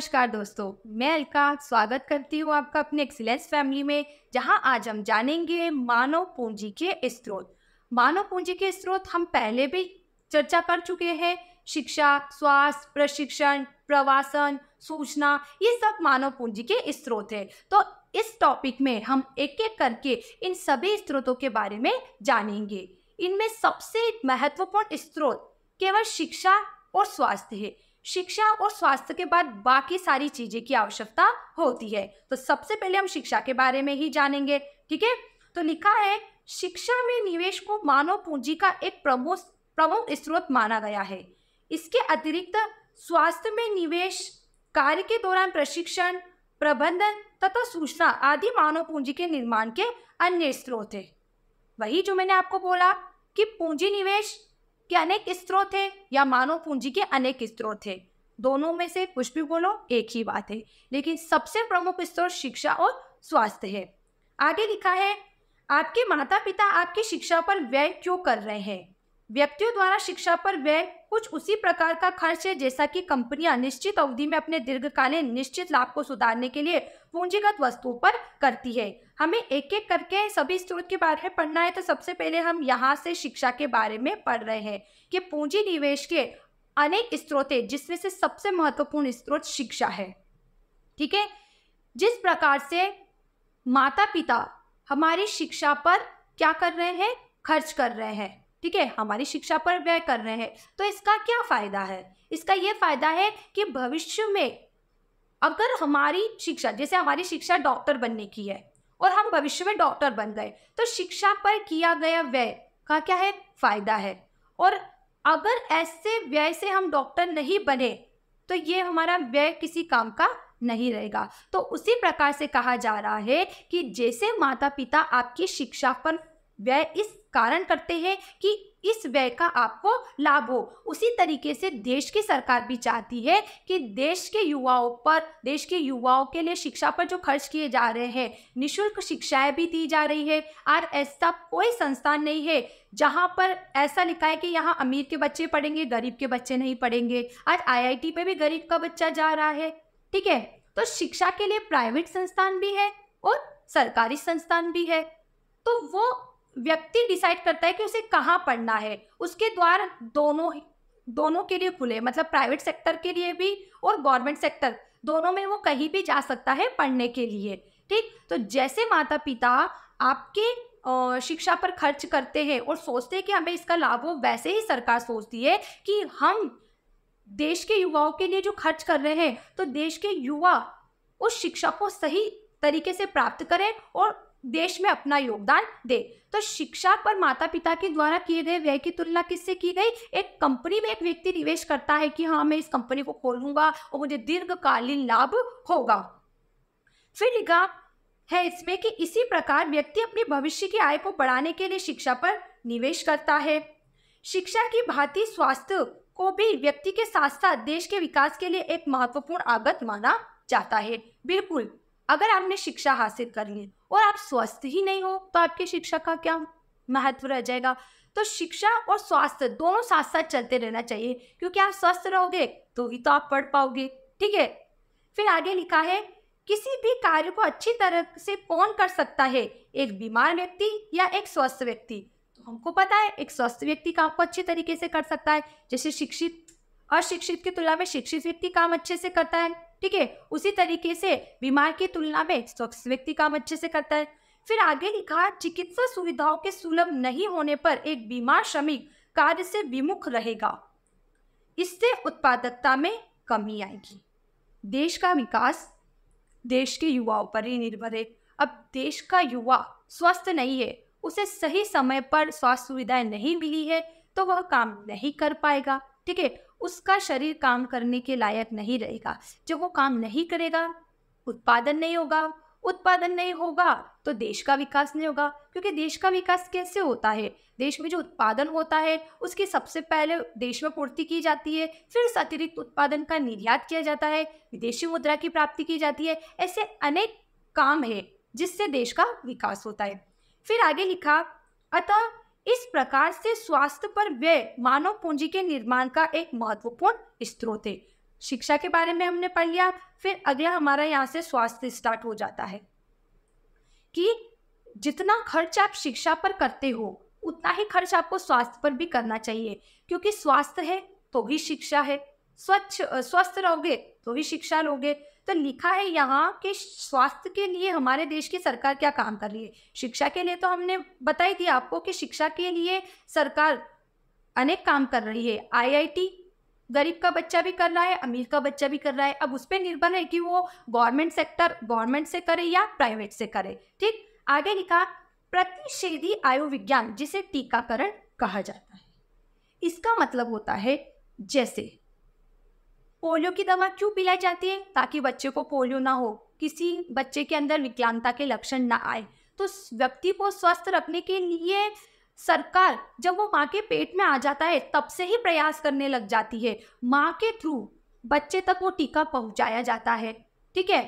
नमस्कार दोस्तों मैं अलका स्वागत करती हूँ आपका अपने एक्सीलेंस फैमिली में जहाँ आज हम जानेंगे मानव पूंजी के स्रोत मानव पूंजी के स्रोत हम पहले भी चर्चा कर चुके हैं शिक्षा स्वास्थ्य प्रशिक्षण प्रवासन सूचना ये सब मानव पूंजी के स्रोत हैं तो इस टॉपिक में हम एक एक करके इन सभी स्रोतों के बारे में जानेंगे इनमें सबसे महत्वपूर्ण स्रोत केवल शिक्षा और स्वास्थ्य है शिक्षा और स्वास्थ्य के बाद बाकी सारी चीजें की आवश्यकता होती है तो सबसे पहले हम शिक्षा के बारे में ही जानेंगे ठीक है तो लिखा है शिक्षा में निवेश को मानव पूंजी का एक प्रमुख प्रमुख स्रोत माना गया है इसके अतिरिक्त स्वास्थ्य में निवेश कार्य के दौरान प्रशिक्षण प्रबंधन तथा सूचना आदि मानव पूंजी के निर्माण के अन्य स्रोत है वही जो मैंने आपको बोला कि पूंजी निवेश के अनेक स्त्रोत है या मानव पूंजी के अनेक स्त्रोत है दोनों में से कुछ भी बोलो एक ही बात है लेकिन सबसे प्रमुख स्त्रोत शिक्षा और स्वास्थ्य है आगे लिखा है आपके माता पिता आपकी शिक्षा पर व्यय क्यों कर रहे हैं व्यक्तियों द्वारा शिक्षा पर व्यय कुछ उसी प्रकार का खर्च है जैसा कि कंपनियां निश्चित अवधि में अपने दीर्घकालीन निश्चित लाभ को सुधारने के लिए पूंजीगत वस्तुओं पर करती है हमें एक एक करके सभी स्रोत के बारे में पढ़ना है तो सबसे पहले हम यहाँ से शिक्षा के बारे में पढ़ रहे हैं कि पूंजी निवेश के अनेक स्रोत है जिसमें से सबसे महत्वपूर्ण स्रोत शिक्षा है ठीक है जिस प्रकार से माता पिता हमारी शिक्षा पर क्या कर रहे हैं खर्च कर रहे हैं ठीक है हमारी शिक्षा पर व्यय कर रहे हैं तो इसका क्या फ़ायदा है इसका ये फ़ायदा है कि भविष्य में अगर हमारी शिक्षा जैसे हमारी शिक्षा डॉक्टर बनने की है और हम भविष्य में डॉक्टर बन गए तो शिक्षा पर किया गया व्यय का क्या है फायदा है और अगर ऐसे व्यय से हम डॉक्टर नहीं बने तो ये हमारा व्यय किसी काम का नहीं रहेगा तो उसी प्रकार से कहा जा रहा है कि जैसे माता पिता आपकी शिक्षा पर व्यय इस कारण करते हैं कि इस व्यय का आपको लाभ हो उसी तरीके से देश की सरकार भी चाहती है कि देश के युवाओं पर देश के युवाओं के लिए शिक्षा पर जो खर्च किए जा रहे हैं निशुल्क शिक्षाएं भी दी जा रही है और ऐसा कोई संस्थान नहीं है जहाँ पर ऐसा लिखा है कि यहाँ अमीर के बच्चे पढ़ेंगे गरीब के बच्चे नहीं पढ़ेंगे आज आईआईटी पे भी गरीब का बच्चा जा रहा है ठीक है तो शिक्षा के लिए प्राइवेट संस्थान भी है और सरकारी संस्थान भी है तो वो व्यक्ति डिसाइड करता है कि उसे कहाँ पढ़ना है उसके द्वार दोनों दोनों के लिए खुले मतलब प्राइवेट सेक्टर के लिए भी और गवर्नमेंट सेक्टर दोनों में वो कहीं भी जा सकता है पढ़ने के लिए ठीक तो जैसे माता पिता आपके शिक्षा पर खर्च करते हैं और सोचते हैं कि हमें इसका लाभ हो वैसे ही सरकार सोचती है कि हम देश के युवाओं के लिए जो खर्च कर रहे हैं तो देश के युवा उस शिक्षा को सही तरीके से प्राप्त करें और देश में अपना योगदान दे तो शिक्षा पर माता पिता के द्वारा किए गए व्यय की तुलना किससे की गई एक कंपनी में एक व्यक्ति निवेश करता है कि हाँ मैं इस कंपनी को खोलूंगा और मुझे दीर्घकालीन लाभ होगा फिर लिखा है इसमें कि इसी प्रकार व्यक्ति अपने भविष्य की आय को बढ़ाने के लिए शिक्षा पर निवेश करता है शिक्षा की भांति स्वास्थ्य को भी व्यक्ति के साथ साथ देश के विकास के लिए एक महत्वपूर्ण आगत माना जाता है बिल्कुल अगर आपने शिक्षा हासिल कर ली और आप स्वस्थ ही नहीं हो तो आपकी शिक्षा का क्या महत्व रह जाएगा तो शिक्षा और स्वास्थ्य दोनों साथ साथ चलते रहना चाहिए क्योंकि आप स्वस्थ रहोगे तो ही तो आप पढ़ पाओगे ठीक है फिर आगे लिखा है किसी भी कार्य को अच्छी तरह से कौन कर सकता है एक बीमार व्यक्ति या एक स्वस्थ व्यक्ति तो हमको पता है एक स्वस्थ व्यक्ति काम को अच्छे तरीके से कर सकता है जैसे शिक्षित अशिक्षित की तुलना में शिक्षित व्यक्ति काम अच्छे से करता है ठीक है उसी तरीके से बीमार की तुलना में स्वस्थ व्यक्ति काम अच्छे से करता है फिर आगे लिखा चिकित्सा सुविधाओं के सुलभ नहीं होने पर एक बीमार श्रमिक कार्य से विमुख रहेगा इससे उत्पादकता में कमी आएगी देश का विकास देश के युवाओं पर ही निर्भर है अब देश का युवा स्वस्थ नहीं है उसे सही समय पर स्वास्थ्य सुविधाएं नहीं मिली है तो वह काम नहीं कर पाएगा ठीक है उसका शरीर काम करने के लायक नहीं रहेगा जब वो काम नहीं करेगा उत्पादन नहीं होगा उत्पादन नहीं होगा तो देश का विकास नहीं होगा क्योंकि देश का विकास कैसे होता है देश में जो उत्पादन होता है उसकी सबसे पहले देश में पूर्ति की जाती है फिर इस अतिरिक्त उत्पादन का निर्यात किया जाता है विदेशी मुद्रा की प्राप्ति की जाती है ऐसे अनेक काम है जिससे देश का विकास होता है फिर आगे लिखा अतः इस प्रकार से स्वास्थ्य पर व्यय मानव पूंजी के निर्माण का एक महत्वपूर्ण स्रोत है शिक्षा के बारे में हमने पढ़ लिया फिर अगला हमारा यहाँ से स्वास्थ्य स्टार्ट हो जाता है कि जितना खर्च आप शिक्षा पर करते हो उतना ही खर्च आपको स्वास्थ्य पर भी करना चाहिए क्योंकि स्वास्थ्य है तो ही शिक्षा है स्वच्छ स्वस्थ रहोगे तो ही शिक्षा लोगे तो लिखा है यहाँ कि स्वास्थ्य के लिए हमारे देश की सरकार क्या काम कर रही है शिक्षा के लिए तो हमने बताई दिया आपको कि शिक्षा के लिए सरकार अनेक काम कर रही है आईआईटी गरीब का बच्चा भी कर रहा है अमीर का बच्चा भी कर रहा है अब उस पर निर्भर है कि वो गवर्नमेंट सेक्टर गवर्नमेंट से करे या प्राइवेट से करे ठीक आगे लिखा प्रतिषेधी आयुर्विज्ञान जिसे टीकाकरण कहा जाता है इसका मतलब होता है जैसे पोलियो की दवा क्यों पिलाई जाती है ताकि बच्चे को पोलियो ना हो किसी बच्चे के अंदर विकलांगता के लक्षण ना आए तो व्यक्ति को स्वस्थ रखने के लिए सरकार जब वो माँ के पेट में आ जाता है तब से ही प्रयास करने लग जाती है माँ के थ्रू बच्चे तक वो टीका पहुँचाया जाता है ठीक है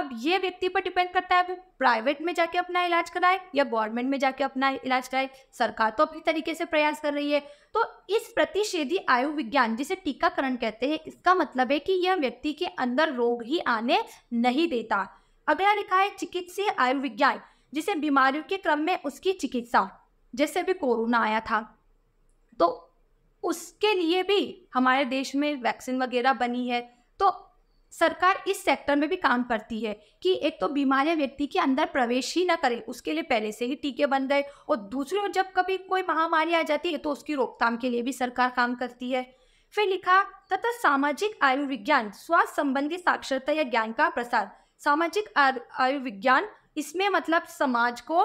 अब ये व्यक्ति पर डिपेंड करता है वो प्राइवेट में जाके अपना इलाज कराए या गवर्नमेंट में जाके अपना इलाज कराए सरकार तो अपनी तरीके से प्रयास कर रही है तो इस प्रतिषेधी आयुर्विज्ञान जिसे टीकाकरण कहते हैं इसका मतलब है कि यह व्यक्ति के अंदर रोग ही आने नहीं देता अगला लिखा है चिकित्सीय आयुर्विज्ञान जिसे बीमारियों के क्रम में उसकी चिकित्सा जैसे भी कोरोना आया था तो उसके लिए भी हमारे देश में वैक्सीन वगैरह बनी है तो सरकार इस सेक्टर में भी काम करती है कि एक तो बीमार व्यक्ति के अंदर प्रवेश ही ना करे उसके लिए पहले से ही टीके बन गए और दूसरी ओर जब कभी कोई महामारी आ जाती है तो उसकी रोकथाम के लिए भी सरकार काम करती है फिर लिखा तथा सामाजिक आयुर्विज्ञान स्वास्थ्य संबंधी साक्षरता या ज्ञान का प्रसार सामाजिक आयुर्विज्ञान इसमें मतलब समाज को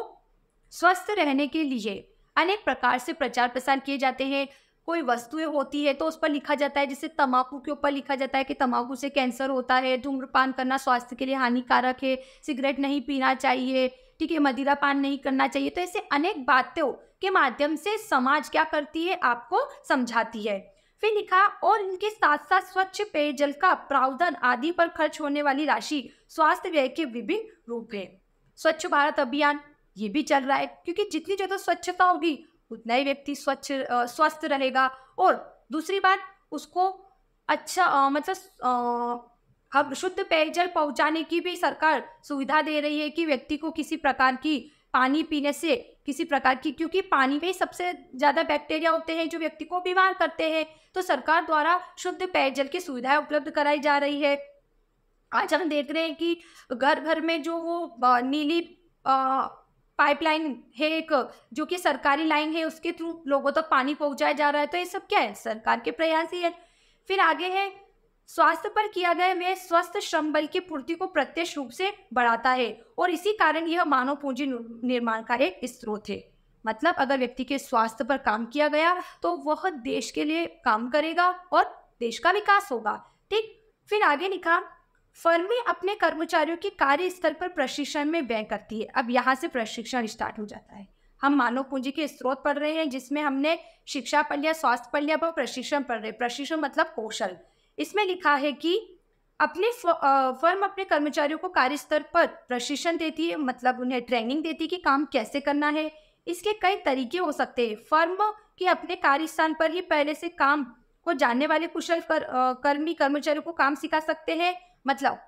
स्वस्थ रहने के लिए अनेक प्रकार से प्रचार प्रसार किए जाते हैं कोई वस्तुएं होती है तो उस पर लिखा जाता है जैसे तंबाकू के ऊपर लिखा जाता है कि तमाकू से कैंसर होता है धूम्रपान करना स्वास्थ्य के लिए हानिकारक है सिगरेट नहीं पीना चाहिए ठीक है मदिरा पान नहीं करना चाहिए तो ऐसे अनेक बातों के माध्यम से समाज क्या करती है आपको समझाती है फिर लिखा और इनके साथ साथ स्वच्छ पेयजल का प्रावधान आदि पर खर्च होने वाली राशि स्वास्थ्य व्यय के विभिन्न रूप है स्वच्छ भारत अभियान ये भी चल रहा है क्योंकि जितनी ज़्यादा स्वच्छता होगी उतना ही व्यक्ति स्वच्छ स्वस्थ रहेगा और दूसरी बात उसको अच्छा आ, मतलब अब शुद्ध पेयजल पहुंचाने की भी सरकार सुविधा दे रही है कि व्यक्ति को किसी प्रकार की पानी पीने से किसी प्रकार की क्योंकि पानी में सबसे ज़्यादा बैक्टीरिया होते हैं जो व्यक्ति को बीमार करते हैं तो सरकार द्वारा शुद्ध पेयजल की सुविधाएं उपलब्ध कराई जा रही है आज हम देख रहे हैं कि घर घर में जो वो नीली पाइपलाइन है एक जो कि सरकारी लाइन है उसके थ्रू लोगों तक पानी पहुंचाया जा रहा है तो ये सब क्या है सरकार के प्रयास ही है फिर आगे है स्वास्थ्य पर किया गया व्यय स्वस्थ श्रम बल की पूर्ति को प्रत्यक्ष रूप से बढ़ाता है और इसी कारण यह मानव पूंजी निर्माण का एक स्रोत है मतलब अगर व्यक्ति के स्वास्थ्य पर काम किया गया तो वह देश के लिए काम करेगा और देश का विकास होगा ठीक फिर आगे लिखा फर्में अपने कर्मचारियों के कार्य स्थल पर प्रशिक्षण में व्यय करती है अब यहाँ से प्रशिक्षण स्टार्ट हो जाता है हम मानव पूंजी के स्रोत पढ़ रहे हैं जिसमें हमने शिक्षा पढ़ लिया स्वास्थ्य पढ़ लिया प्रशिक्षण पढ़ रहे प्रशिक्षण मतलब कौशल इसमें लिखा है कि अपने फर्म अपने कर्मचारियों को कार्य स्तर पर प्रशिक्षण देती है मतलब उन्हें ट्रेनिंग देती है कि काम कैसे करना है इसके कई तरीके हो सकते हैं फर्म के अपने कार्य स्थान पर ही पहले से काम को जानने वाले कुशल कर, कर्मी कर्मचारियों को काम सिखा सकते हैं मतलब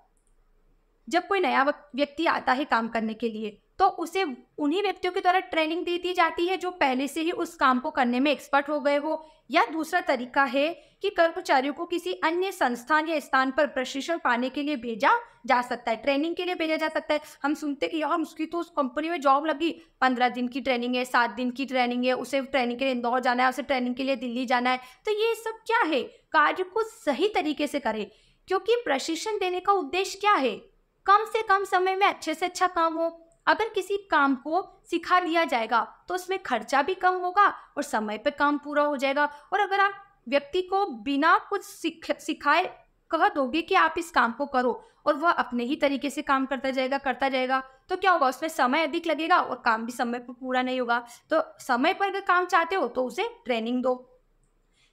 जब कोई नया व्यक्ति आता है काम करने के लिए तो उसे उन्हीं व्यक्तियों के द्वारा ट्रेनिंग दे दी जाती है जो पहले से ही उस काम को करने में एक्सपर्ट हो गए हो या दूसरा तरीका है कि कर्मचारियों को किसी अन्य संस्थान या स्थान पर प्रशिक्षण पाने के लिए भेजा जा सकता है ट्रेनिंग के लिए भेजा जा सकता है हम सुनते कि यार उसकी तो उस कंपनी में जॉब लगी पंद्रह दिन की ट्रेनिंग है सात दिन की ट्रेनिंग है उसे ट्रेनिंग के लिए इंदौर जाना है उसे ट्रेनिंग के लिए दिल्ली जाना है तो ये सब क्या है कार्य को सही तरीके से करें क्योंकि प्रशिक्षण देने का उद्देश्य क्या है कम से कम समय में अच्छे से अच्छा काम हो अगर किसी काम को सिखा दिया जाएगा तो उसमें खर्चा भी कम होगा और समय पर काम पूरा हो जाएगा और अगर आप व्यक्ति को बिना कुछ सिख सिखाए कह दोगे कि आप इस काम को करो और वह अपने ही तरीके से काम करता जाएगा करता जाएगा तो क्या होगा उसमें समय अधिक लगेगा और काम भी समय पर पूरा नहीं होगा तो समय पर अगर काम चाहते हो तो उसे ट्रेनिंग दो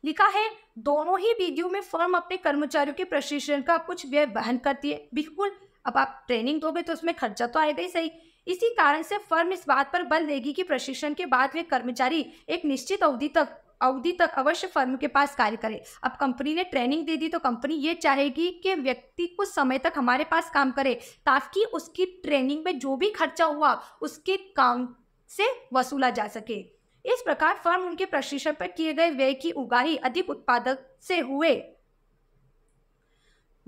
लिखा है दोनों ही वीडियो में फर्म अपने कर्मचारियों के प्रशिक्षण का कुछ व्यय वहन करती है बिल्कुल अब आप ट्रेनिंग दोगे तो उसमें खर्चा तो आएगा ही सही इसी कारण से फर्म इस बात पर बल देगी कि प्रशिक्षण के बाद वे कर्मचारी एक निश्चित अवधि तक अवधि तक अवश्य फर्म के पास कार्य करे अब कंपनी ने ट्रेनिंग दे दी तो कंपनी ये चाहेगी कि व्यक्ति कुछ समय तक हमारे पास काम करे ताकि उसकी ट्रेनिंग में जो भी खर्चा हुआ उसके काम से वसूला जा सके इस प्रकार फर्म उनके प्रशिक्षण पर किए गए व्यय की उगाही अधिक उत्पादक से हुए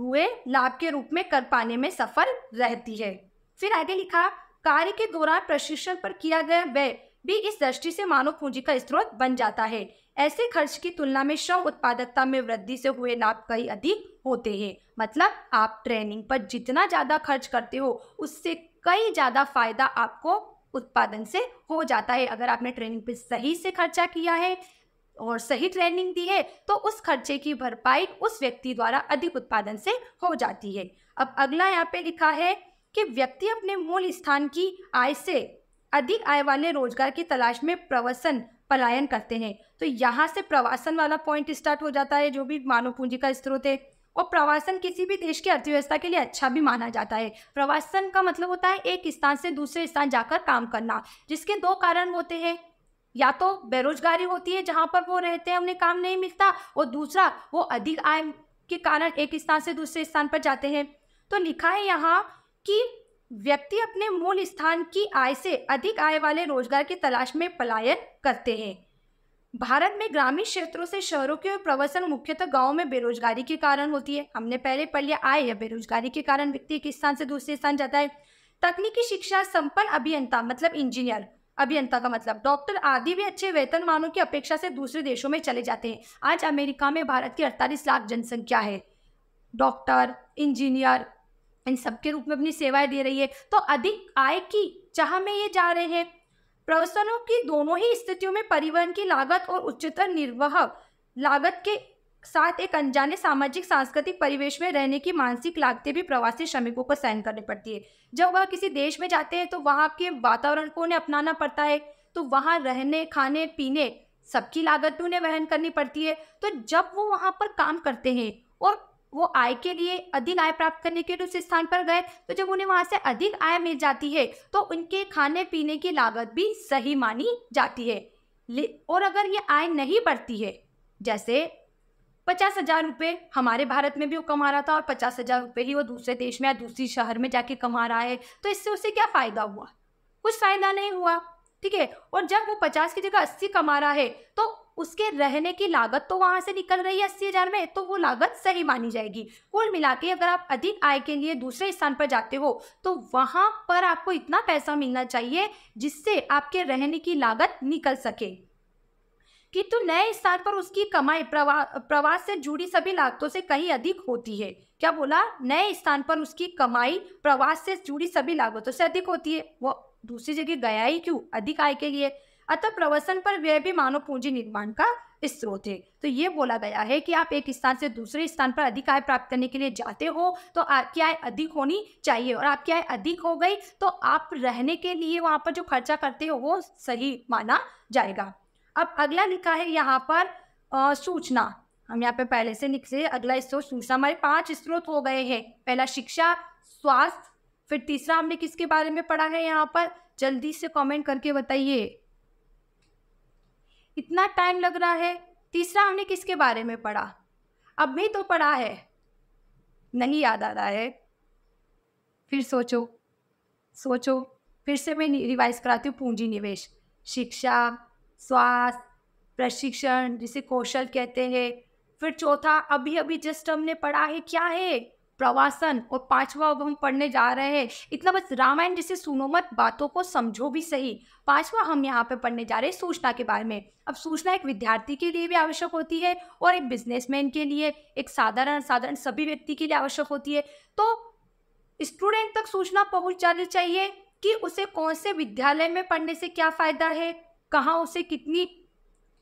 हुए लाभ के रूप में कर पाने में सफल रहती है फिर आगे लिखा कार्य के दौरान प्रशिक्षण पर किया गया व्यय भी इस दृष्टि से मानव पूंजी का स्रोत बन जाता है ऐसे खर्च की तुलना में श्रम उत्पादकता में वृद्धि से हुए लाभ कई अधिक होते हैं मतलब आप ट्रेनिंग पर जितना ज़्यादा खर्च करते हो उससे कई ज़्यादा फायदा आपको उत्पादन से हो जाता है अगर आपने ट्रेनिंग पे सही से खर्चा किया है और सही ट्रेनिंग दी है तो उस खर्चे की भरपाई उस व्यक्ति द्वारा अधिक उत्पादन से हो जाती है अब अगला यहाँ पे लिखा है कि व्यक्ति अपने मूल स्थान की आय से अधिक आय वाले रोजगार की तलाश में प्रवसन पलायन करते हैं तो यहाँ से प्रवासन वाला पॉइंट स्टार्ट हो जाता है जो भी मानव पूंजी का स्त्रोत है और प्रवासन किसी भी देश की अर्थव्यवस्था के लिए अच्छा भी माना जाता है प्रवासन का मतलब होता है एक स्थान से दूसरे स्थान जाकर काम करना जिसके दो कारण होते हैं या तो बेरोजगारी होती है जहाँ पर वो रहते हैं उन्हें काम नहीं मिलता और दूसरा वो अधिक आय के कारण एक स्थान से दूसरे स्थान पर जाते हैं तो लिखा है यहाँ कि व्यक्ति अपने मूल स्थान की आय से अधिक आय वाले रोजगार की तलाश में पलायन करते हैं भारत में ग्रामीण क्षेत्रों से शहरों के प्रवसन मुख्यतः गाँव में बेरोजगारी के कारण होती है हमने पहले पढ़ लिया आय या बेरोजगारी के कारण व्यक्ति एक स्थान से दूसरे स्थान जाता है तकनीकी शिक्षा संपन्न अभियंता मतलब इंजीनियर अभियंता का मतलब डॉक्टर आदि भी अच्छे वेतन मानों की अपेक्षा से दूसरे देशों में चले जाते हैं आज अमेरिका में भारत की अड़तालीस लाख जनसंख्या है डॉक्टर इंजीनियर इन सबके रूप में अपनी सेवाएं दे रही है तो अधिक आय की चाह में ये जा रहे हैं प्रवसनों की दोनों ही स्थितियों में परिवहन की लागत और उच्चतर निर्वाह लागत के साथ एक अनजाने सामाजिक सांस्कृतिक परिवेश में रहने की मानसिक लागतें भी प्रवासी श्रमिकों को सहन करनी पड़ती है जब वह किसी देश में जाते हैं तो वहाँ के वातावरण को उन्हें अपनाना पड़ता है तो वहाँ रहने खाने पीने सबकी लागत भी उन्हें वहन करनी पड़ती है तो जब वो वहाँ पर काम करते हैं और वो आय के लिए अधिक आय प्राप्त करने के लिए उस स्थान पर गए तो जब उन्हें वहाँ से अधिक आय मिल जाती है तो उनके खाने पीने की लागत भी सही मानी जाती है और अगर ये आय नहीं बढ़ती है जैसे पचास हजार रुपये हमारे भारत में भी वो कमा रहा था और पचास हजार रुपये ही वो दूसरे देश में या दूसरी शहर में जाके कमा रहा है तो इससे उसे क्या फ़ायदा हुआ कुछ फ़ायदा नहीं हुआ ठीक है और जब वो पचास की जगह अस्सी कमा रहा है तो उसके रहने की लागत तो वहां से निकल रही है अस्सी हज़ार में तो वो लागत सही मानी जाएगी कुल मिला के अगर आप अधिक आय के लिए दूसरे स्थान पर जाते हो तो वहां पर आपको इतना पैसा मिलना चाहिए जिससे आपके रहने की लागत निकल सके किंतु नए स्थान पर उसकी कमाई प्रवा, प्रवास से जुड़ी सभी लागतों से कहीं अधिक होती है क्या बोला नए स्थान पर उसकी कमाई प्रवास से जुड़ी सभी लागतों से अधिक होती है वो दूसरी जगह गया ही क्यों अधिक आय के लिए अतः प्रवसन पर व्यय भी मानव पूंजी निर्माण का स्रोत है तो ये बोला गया है कि आप एक स्थान से दूसरे स्थान पर अधिक आय प्राप्त करने के लिए जाते हो तो आपकी आय अधिक होनी चाहिए और आपकी आय अधिक हो गई तो आप रहने के लिए वहाँ पर जो खर्चा करते हो वो सही माना जाएगा अब अगला लिखा है यहाँ पर आ, सूचना हम यहाँ पे पहले से लिखे अगला स्त्रोत सूचना हमारे पांच स्रोत हो गए हैं पहला शिक्षा स्वास्थ्य फिर तीसरा हमने किसके बारे में पढ़ा है यहाँ पर जल्दी से कमेंट करके बताइए कितना टाइम लग रहा है तीसरा हमने किसके बारे में पढ़ा अब भी तो पढ़ा है नहीं याद आ रहा है फिर सोचो सोचो फिर से मैं रिवाइज कराती हूँ पूंजी निवेश शिक्षा स्वास्थ्य प्रशिक्षण जिसे कौशल कहते हैं फिर चौथा अभी अभी जस्ट हमने पढ़ा है क्या है प्रवासन और पांचवा अब हम पढ़ने जा रहे हैं इतना बस रामायण जैसे सुनो मत बातों को समझो भी सही पांचवा हम यहाँ पे पढ़ने जा रहे हैं सूचना के बारे में अब सूचना एक विद्यार्थी के लिए भी आवश्यक होती है और एक बिजनेसमैन के लिए एक साधारण साधारण सभी व्यक्ति के लिए आवश्यक होती है तो स्टूडेंट तक सूचना पहुँच जानी चाहिए कि उसे कौन से विद्यालय में पढ़ने से क्या फ़ायदा है कहाँ उसे कितनी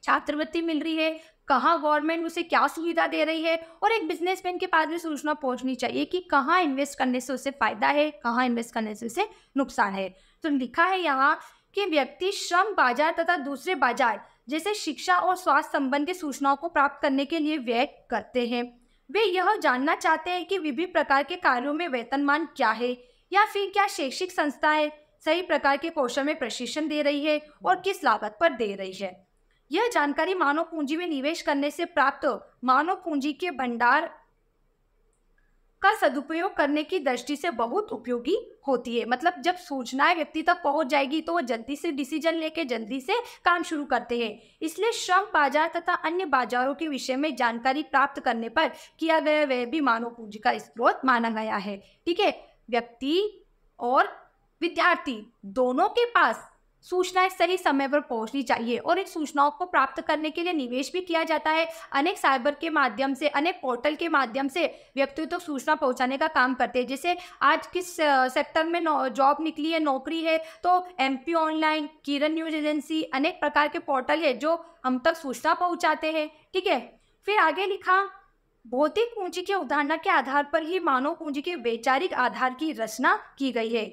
छात्रवृत्ति मिल रही है कहाँ गवर्नमेंट उसे क्या सुविधा दे रही है और एक बिजनेसमैन के पास भी सूचना पहुंचनी चाहिए कि कहाँ इन्वेस्ट करने से उसे फायदा है कहाँ इन्वेस्ट करने से उसे नुकसान है तो लिखा है यहाँ कि व्यक्ति श्रम बाजार तथा दूसरे बाजार जैसे शिक्षा और स्वास्थ्य संबंधी सूचनाओं को प्राप्त करने के लिए व्यय करते हैं वे यह जानना चाहते हैं कि विभिन्न प्रकार के कार्यों में वेतनमान क्या है या फिर क्या शैक्षिक संस्थाएं सही प्रकार के कौशल में प्रशिक्षण दे रही है और किस लागत पर दे रही है यह जानकारी मानव पूंजी में निवेश करने से प्राप्त मानव पूंजी के भंडार का सदुपयोग करने की दृष्टि से बहुत उपयोगी होती है मतलब जब सूचनाएं व्यक्ति तक पहुंच जाएगी तो वो जल्दी से डिसीजन लेके जल्दी से काम शुरू करते हैं इसलिए श्रम बाजार तथा अन्य बाजारों के विषय में जानकारी प्राप्त करने पर किया गया वह भी मानव पूंजी का स्रोत माना गया है ठीक है व्यक्ति और विद्यार्थी दोनों के पास सूचनाएं सही समय पर पहुंचनी चाहिए और इन सूचनाओं को प्राप्त करने के लिए निवेश भी किया जाता है अनेक साइबर के माध्यम से अनेक पोर्टल के माध्यम से व्यक्तियों तक तो सूचना पहुंचाने का काम करते हैं जैसे आज किस सेक्टर में जॉब निकली है नौकरी है तो M online Kiran news agency अनेक प्रकार के पोर्टल है जो हम तक सूचना पहुँचाते हैं ठीक है फिर आगे लिखा भौतिक पूंजी के उदाहरण के आधार पर ही मानव पूंजी के वैचारिक आधार की रचना की गई है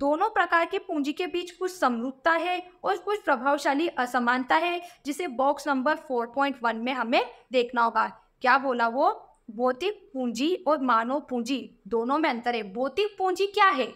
दोनों प्रकार के पूंजी के बीच कुछ समरूपता है और कुछ प्रभावशाली असमानता है जिसे बॉक्स नंबर 4.1 में हमें देखना होगा क्या बोला वो भौतिक पूंजी और मानव पूंजी दोनों में अंतर है भौतिक पूंजी क्या है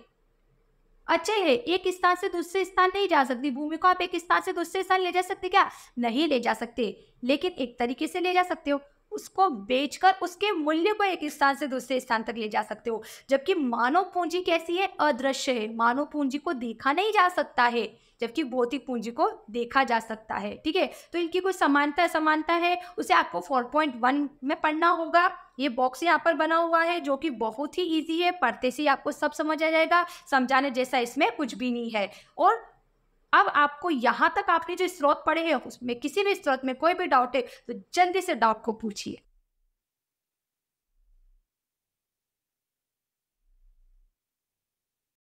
अच्छे है एक स्थान से दूसरे स्थान नहीं जा सकती भूमि को आप एक स्थान से दूसरे स्थान ले जा सकते क्या नहीं ले जा सकते लेकिन एक तरीके से ले जा सकते हो उसको बेचकर उसके मूल्य को एक स्थान से दूसरे स्थान तक ले जा सकते हो जबकि मानव पूंजी कैसी है अदृश्य है मानव पूंजी को देखा नहीं जा सकता है जबकि भौतिक पूंजी को देखा जा सकता है ठीक है तो इनकी कोई समानता समानता है उसे आपको 4.1 में पढ़ना होगा ये बॉक्स यहाँ पर बना हुआ है जो कि बहुत ही ईजी है पढ़ते से ही आपको सब समझ आ जाएगा समझाने जैसा इसमें कुछ भी नहीं है और अब आपको यहाँ तक आपने जो स्रोत पढ़े हैं उसमें किसी भी स्रोत में कोई भी डाउट है तो जल्दी से डाउट को पूछिए